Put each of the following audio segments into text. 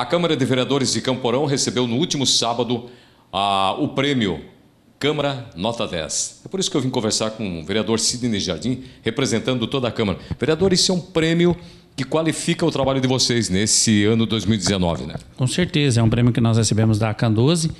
A Câmara de Vereadores de Camporão recebeu no último sábado o prêmio Câmara Nota 10. É por isso que eu vim conversar com o vereador Sidney Jardim, representando toda a Câmara. Vereador, isso é um prêmio que qualifica o trabalho de vocês nesse ano 2019, né? Com certeza, é um prêmio que nós recebemos da ACAN 12,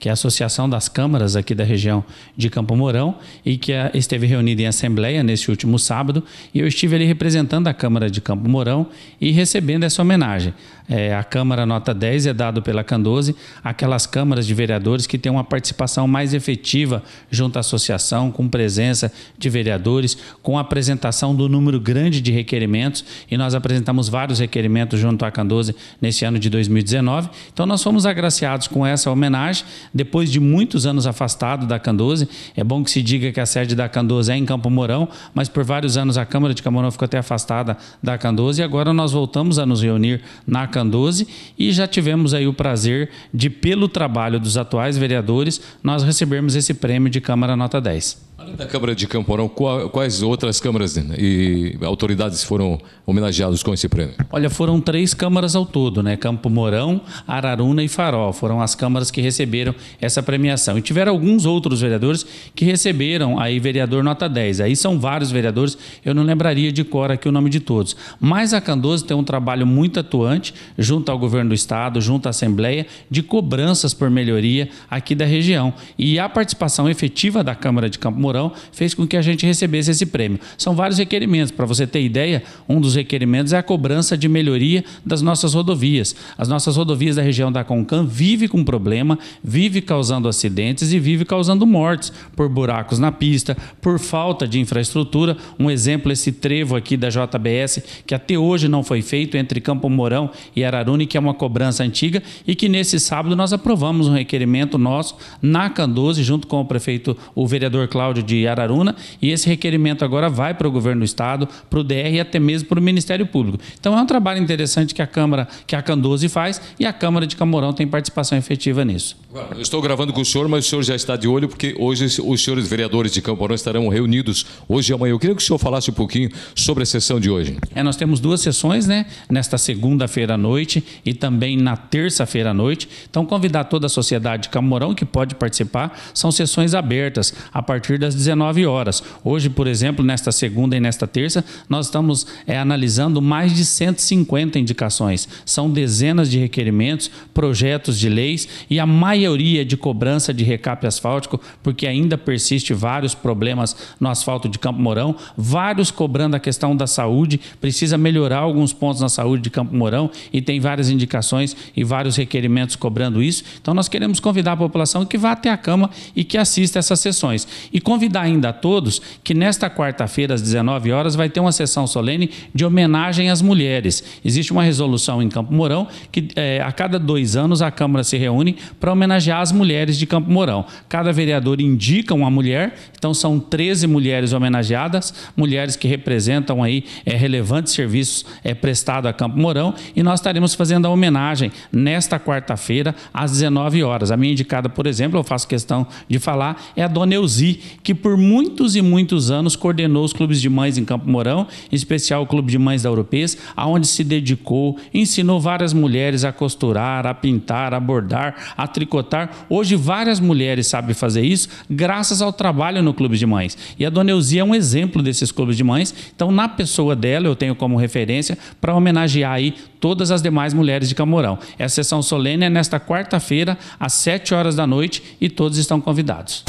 que é a Associação das Câmaras aqui da região de Campo Mourão e que é, esteve reunida em assembleia nesse último sábado e eu estive ali representando a Câmara de Campo Mourão e recebendo essa homenagem é, a Câmara nota 10 é dado pela Candose aquelas câmaras de vereadores que têm uma participação mais efetiva junto à associação, com presença de vereadores, com apresentação do número grande de requerimentos, e nós apresentamos vários requerimentos junto à Candose nesse ano de 2019. Então nós fomos agraciados com essa homenagem, depois de muitos anos afastado da Candose É bom que se diga que a sede da Candose é em Campo Mourão, mas por vários anos a Câmara de Camorão ficou até afastada da Candose e agora nós voltamos a nos reunir na Candose. Candose e já tivemos aí o prazer de, pelo trabalho dos atuais vereadores, nós recebermos esse prêmio de Câmara Nota 10. Além da Câmara de Camporão, quais outras câmaras né, e autoridades foram homenageados com esse prêmio? Olha, foram três câmaras ao todo, né? Campo Mourão, Araruna e Farol. Foram as câmaras que receberam essa premiação. E tiveram alguns outros vereadores que receberam aí vereador nota 10. Aí são vários vereadores, eu não lembraria de cor aqui o nome de todos. Mas a Candoso tem um trabalho muito atuante junto ao governo do estado, junto à Assembleia, de cobranças por melhoria aqui da região. E a participação efetiva da Câmara de Campo Mourão Mourão fez com que a gente recebesse esse prêmio. São vários requerimentos. Para você ter ideia, um dos requerimentos é a cobrança de melhoria das nossas rodovias. As nossas rodovias da região da Concan vive com problema, vive causando acidentes e vive causando mortes por buracos na pista, por falta de infraestrutura. Um exemplo, esse trevo aqui da JBS, que até hoje não foi feito entre Campo Mourão e Araruni, que é uma cobrança antiga e que nesse sábado nós aprovamos um requerimento nosso na CAN 12, junto com o prefeito, o vereador Cláudio de Araruna, e esse requerimento agora vai para o governo do Estado, para o DR e até mesmo para o Ministério Público. Então é um trabalho interessante que a Câmara, que a Candoze faz e a Câmara de Camorão tem participação efetiva nisso. Eu estou gravando com o senhor, mas o senhor já está de olho, porque hoje os senhores vereadores de Camorão estarão reunidos hoje e amanhã. Eu queria que o senhor falasse um pouquinho sobre a sessão de hoje. É, nós temos duas sessões, né? Nesta segunda-feira à noite e também na terça-feira à noite. Então, convidar toda a sociedade de Camorão que pode participar. São sessões abertas a partir das das 19 horas. Hoje, por exemplo, nesta segunda e nesta terça, nós estamos é, analisando mais de 150 indicações. São dezenas de requerimentos, projetos de leis e a maioria de cobrança de recape asfáltico, porque ainda persiste vários problemas no asfalto de Campo Mourão, vários cobrando a questão da saúde, precisa melhorar alguns pontos na saúde de Campo Mourão e tem várias indicações e vários requerimentos cobrando isso. Então nós queremos convidar a população que vá até a Câmara e que assista essas sessões. E convidar ainda a todos que nesta quarta-feira, às 19 horas, vai ter uma sessão solene de homenagem às mulheres. Existe uma resolução em Campo Mourão que é, a cada dois anos a Câmara se reúne para homenagear as mulheres de Campo Mourão. Cada vereador indica uma mulher, então são 13 mulheres homenageadas, mulheres que representam aí é, relevantes serviços é, prestados a Campo Mourão, e nós estaremos fazendo a homenagem nesta quarta-feira, às 19 horas. A minha indicada, por exemplo, eu faço questão de falar, é a Dona Eusi, que por muitos e muitos anos coordenou os clubes de mães em Campo Mourão, em especial o Clube de Mães da Europeus, aonde se dedicou, ensinou várias mulheres a costurar, a pintar, a bordar, a tricotar. Hoje várias mulheres sabem fazer isso graças ao trabalho no Clube de Mães. E a Dona Elzia é um exemplo desses clubes de mães. Então, na pessoa dela, eu tenho como referência para homenagear aí todas as demais mulheres de Camorão. Essa é sessão solene é nesta quarta-feira, às 7 horas da noite, e todos estão convidados.